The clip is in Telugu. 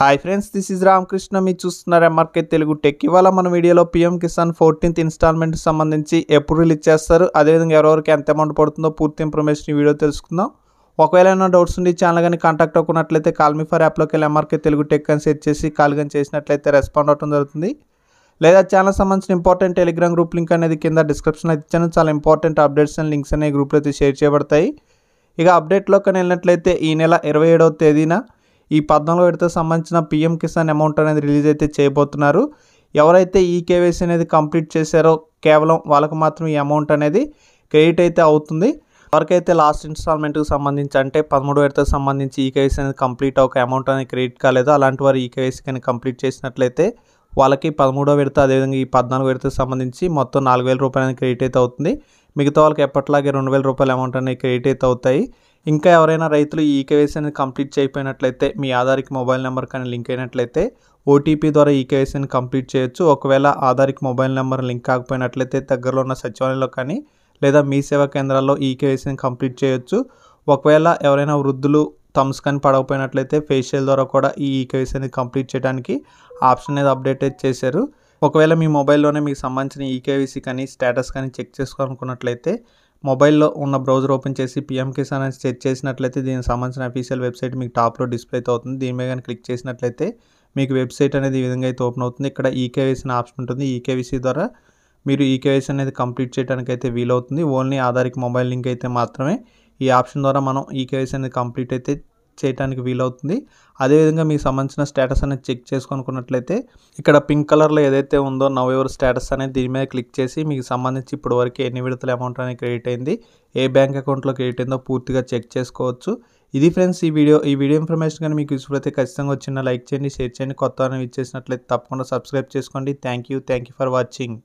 hi friends this is Ramakrishna మీరు చూస్తున్నారు ఎంఆర్కే తెలుగు టెక్ ఇవాళ మన వీడియోలో పిఎం కిసాన్ ఫోర్టీన్త్ ఇన్స్టాల్మెంట్ సంబంధించి ఎప్పుడు రిలీజ్ చేస్తారు అదేవిధంగా ఎవరెవరికి ఎంత అమౌంట్ పడుతుందో పూర్తి ఇన్ఫర్మేషన్ ఈ వీడియో తెలుసుకుందాం ఒకవేళ ఏమైనా డౌట్స్ ఉండి ఛానల్ కానీ కాంటాక్ట్ అవ్వకున్నట్లయితే కాల్మీ ఫర్ యాప్లోకి వెళ్ళి ఎంఆర్కే తెలుగు టెక్ అని సెర్చ్ చేసి కాల్ కానీ చేసినట్లయితే రెస్పాండ్ అవ్వడం జరుగుతుంది లేదా ఛానల్ సంబంధించిన ఇంపార్టెంట్ టెలిగ్రామ్ గ్రూప్ లింక్ అనేది కింద డిస్క్రిప్షన్ అయితే ఇచ్చాను చాలా ఇంపార్టెంట్ అప్డేట్స్ అండ్ లింక్స్ అనే గ్రూప్లో అయితే షేర్ చేయబడతాయి ఇక అప్డేట్లో కానీ వెళ్ళినట్లయితే ఈ నెల ఇరవై ఏడవ తేదీన ఈ పద్నాలుగో విడతకు సంబంధించిన పిఎం కిసాన్ అమౌంట్ అనేది రిలీజ్ అయితే చేయబోతున్నారు ఎవరైతే ఈ కేవైసీ అనేది కంప్లీట్ చేశారో కేవలం వాళ్ళకు మాత్రం ఈ అమౌంట్ అనేది క్రెడిట్ అయితే అవుతుంది ఎవరికైతే లాస్ట్ ఇన్స్టాల్మెంట్కి సంబంధించి అంటే పదమూడు విడతకు సంబంధించి కేవైసీ అనేది కంప్లీట్ అవ్వక అమౌంట్ అనేది క్రెడిట్ కాలేదో అలాంటి వారు కేవైసీ కానీ కంప్లీట్ చేసినట్లయితే వాళ్ళకి పదమూడో విడత అదేవిధంగా ఈ పద్నాలుగు విడతకు సంబంధించి మొత్తం నాలుగు వేల రూపాయలు అనేది క్రెడిట్ అయితే అవుతుంది మిగతా వాళ్ళకి ఎప్పటిలాగే రెండు వేల రూపాయల అమౌంట్ అనేది క్రెడిట్ అయితే అవుతాయి ఇంకా ఎవరైనా రైతులు ఈ ఈకేవైసీ అనేది కంప్లీట్ చేయకపోయినట్లయితే మీ ఆధార్కి మొబైల్ నెంబర్ కానీ లింక్ అయినట్లయితే ఓటీపీ ద్వారా ఈ కేవైసీని కంప్లీట్ చేయొచ్చు ఒకవేళ ఆధార్కి మొబైల్ నెంబర్ లింక్ కాకపోయినట్లయితే దగ్గరలో ఉన్న సచివాలయంలో కానీ లేదా మీ సేవా కేంద్రాల్లో ఈకేవైసీని కంప్లీట్ చేయొచ్చు ఒకవేళ ఎవరైనా వృద్ధులు థమ్స్ కానీ పడకపోయినట్లయితే ఫేషియల్ ద్వారా కూడా ఈ ఈకేవైసీ అనేది కంప్లీట్ చేయడానికి ఆప్షన్ అనేది అప్డేట్ చేశారు ఒకవేళ మీ మొబైల్లోనే మీకు సంబంధించిన ఈకేవీసీ కానీ స్టేటస్ కానీ చెక్ చేసుకోవాలనుకున్నట్లయితే మొబైల్లో ఉన్న బ్రౌజర్ ఓపెన్ చేసి పిఎం కిసాన్ అని సెర్చ్ చేసినట్లయితే దీనికి సంబంధించిన అఫీషియల్ వెబ్సైట్ మీకు టాప్లో డిస్ప్లే అయితే అవుతుంది దీని మీద కానీ క్లిక్ చేసినట్లయితే మీకు వెబ్సైట్ అనేది ఈ విధంగా అయితే ఓపెన్ అవుతుంది ఇక్కడ ఈకేవైసీ అనే ఆప్షన్ ఉంటుంది ఈకేవీసీ ద్వారా మీరు ఈకేవైసీ అనేది కంప్లీట్ చేయడానికి అయితే వీలవుతుంది ఓన్లీ ఆధారిక మొబైల్ లింక్ అయితే మాత్రమే ఈ ఆప్షన్ ద్వారా మనం ఈకేవీసీ అనేది కంప్లీట్ అయితే చేయడానికి వీలవుతుంది అదేవిధంగా మీకు సంబంధించిన స్టేటస్ అనేది చెక్ చేసుకొనుకున్నట్లయితే ఇక్కడ పింక్ కలర్లో ఏదైతే ఉందో నవ్ ఎవర్ స్టేటస్ అనేది దీని మీద క్లిక్ చేసి మీకు సంబంధించి ఇప్పటివరకు ఎన్ని విడతల అమౌంట్ అనేది క్రెడిట్ అయింది ఏ బ్యాంక్ అకౌంట్లో క్రెడిట్ అయిందో పూర్తిగా చెక్ చేసుకోవచ్చు ఇది ఫ్రెండ్స్ ఈ వీడియో ఈ వీడియో ఇన్ఫర్మేషన్ కానీ మీకు యూస్ఫుల్ ఖచ్చితంగా వచ్చిన లైక్ చేయండి షేర్ చేయండి కొత్త ఇచ్చేసినట్లయితే తప్పకుండా సబ్స్క్రైబ్ చేసుకోండి thank you thank you for watching